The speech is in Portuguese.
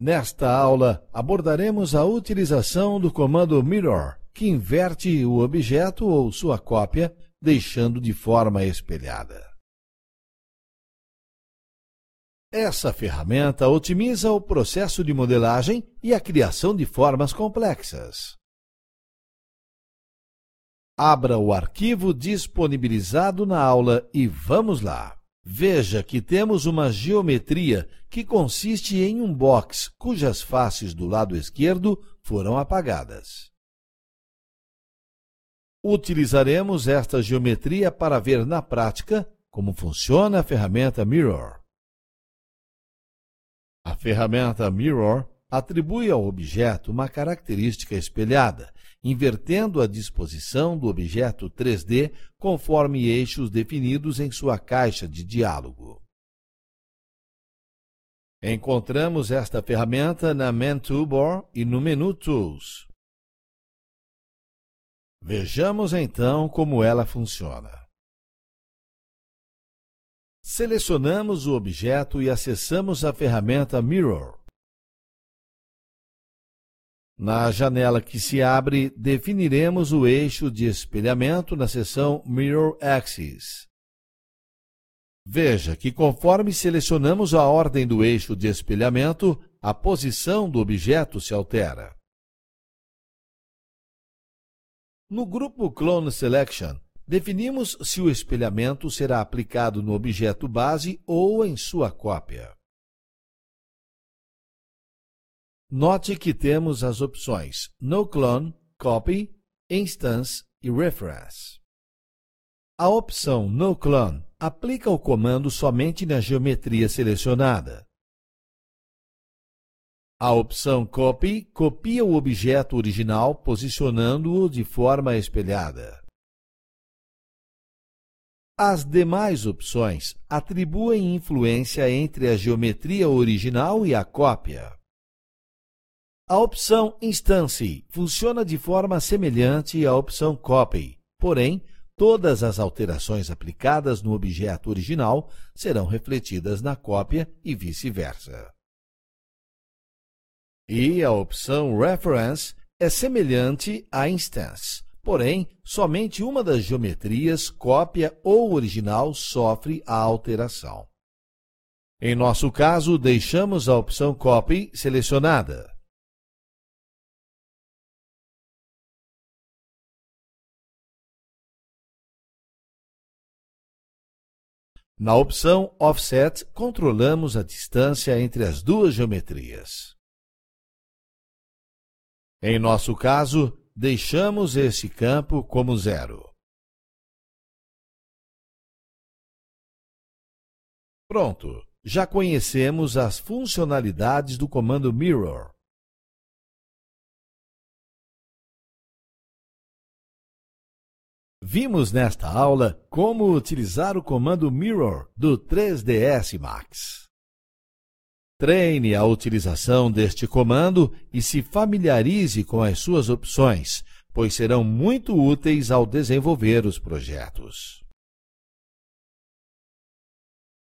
Nesta aula, abordaremos a utilização do comando mirror, que inverte o objeto ou sua cópia, deixando de forma espelhada. Essa ferramenta otimiza o processo de modelagem e a criação de formas complexas. Abra o arquivo disponibilizado na aula e vamos lá! Veja que temos uma geometria que consiste em um box cujas faces do lado esquerdo foram apagadas. Utilizaremos esta geometria para ver na prática como funciona a ferramenta Mirror. A ferramenta Mirror atribui ao objeto uma característica espelhada invertendo a disposição do objeto 3D conforme eixos definidos em sua caixa de diálogo. Encontramos esta ferramenta na Man e no menu Tools. Vejamos então como ela funciona. Selecionamos o objeto e acessamos a ferramenta Mirror. Na janela que se abre, definiremos o eixo de espelhamento na seção Mirror Axis. Veja que conforme selecionamos a ordem do eixo de espelhamento, a posição do objeto se altera. No grupo Clone Selection, definimos se o espelhamento será aplicado no objeto base ou em sua cópia. Note que temos as opções No Clone, Copy, Instance e Reference. A opção No Clone aplica o comando somente na geometria selecionada. A opção Copy copia o objeto original posicionando-o de forma espelhada. As demais opções atribuem influência entre a geometria original e a cópia. A opção Instance funciona de forma semelhante à opção Copy, porém, todas as alterações aplicadas no objeto original serão refletidas na cópia e vice-versa. E a opção Reference é semelhante à Instance, porém, somente uma das geometrias, cópia ou original, sofre a alteração. Em nosso caso, deixamos a opção Copy selecionada. Na opção Offset, controlamos a distância entre as duas geometrias. Em nosso caso, deixamos esse campo como zero. Pronto, já conhecemos as funcionalidades do comando Mirror. Vimos nesta aula como utilizar o comando Mirror do 3ds Max. Treine a utilização deste comando e se familiarize com as suas opções, pois serão muito úteis ao desenvolver os projetos.